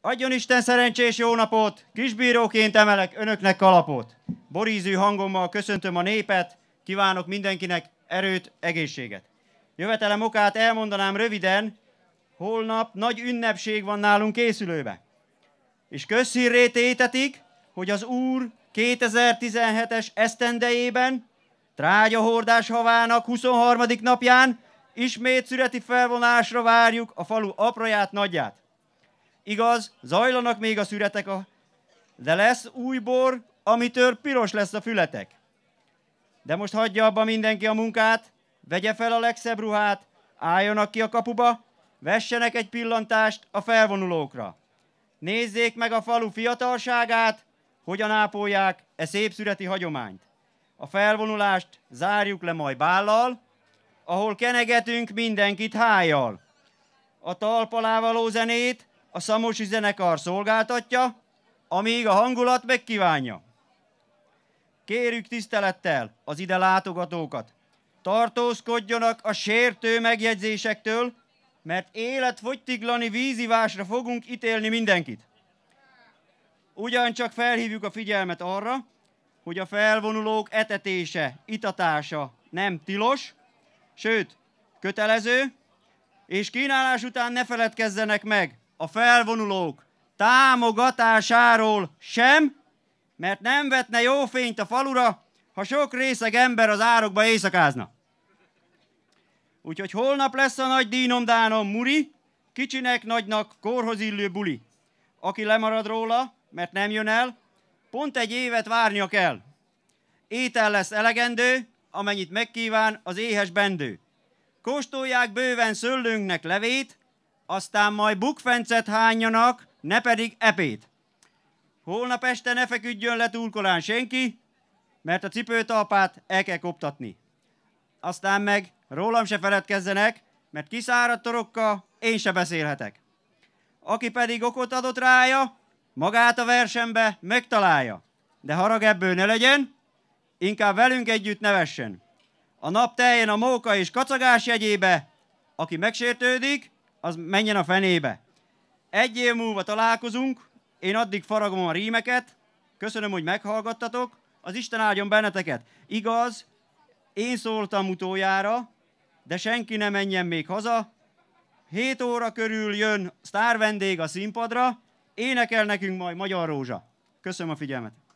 Adjon Isten szerencsés jó napot! Kisbíróként emelek önöknek kalapot. Borízű hangommal köszöntöm a népet, kívánok mindenkinek erőt, egészséget. Jövetelem okát elmondanám röviden, holnap nagy ünnepség van nálunk készülőbe. És közhírré tétetik, hogy az Úr 2017-es esztendejében, trágyahordás havának 23. napján ismét születi felvonásra várjuk a falu apraját nagyját. Igaz, zajlanak még a szüretek, a... de lesz új bor, amitől piros lesz a fületek. De most hagyja abba mindenki a munkát, vegye fel a legszebb ruhát, álljanak ki a kapuba, vessenek egy pillantást a felvonulókra. Nézzék meg a falu fiatalságát, hogyan ápolják e szép szüreti hagyományt. A felvonulást zárjuk le majd bállal, ahol kenegetünk mindenkit hájjal. A talpalávaló zenét a szamosi zenekar szolgáltatja, amíg a hangulat megkívánja. Kérjük tisztelettel az ide látogatókat, tartózkodjanak a sértő megjegyzésektől, mert életfogytiglani vízivásra fogunk ítélni mindenkit. Ugyancsak felhívjuk a figyelmet arra, hogy a felvonulók etetése, itatása nem tilos, sőt, kötelező, és kínálás után ne feledkezzenek meg a felvonulók támogatásáról sem, mert nem vetne jó fényt a falura, ha sok részeg ember az árokba éjszakázna. Úgyhogy holnap lesz a nagy dínomdánom Muri, kicsinek nagynak korhoz illő buli. Aki lemarad róla, mert nem jön el, pont egy évet várnia kell. Étel lesz elegendő, amennyit megkíván az éhes bendő. Kóstolják bőven szöllőnknek levét, aztán majd bukfencet hányjanak, ne pedig epét. Holnap este ne feküdjön le túlkolán senki, mert a cipőtalpát el kell koptatni. Aztán meg rólam se feledkezzenek, mert kiszáradt torokka én se beszélhetek. Aki pedig okot adott rája, magát a versenbe megtalálja. De harag ebből ne legyen, inkább velünk együtt nevessen. A nap teljén a móka és kacagás jegyébe, aki megsértődik, az menjen a fenébe. Egy év múlva találkozunk, én addig faragom a rímeket, köszönöm, hogy meghallgattatok, az Isten áldjon benneteket. Igaz, én szóltam utoljára, de senki ne menjen még haza. Hét óra körül jön sztár vendég a színpadra, énekel nekünk majd Magyar Rózsa. Köszönöm a figyelmet!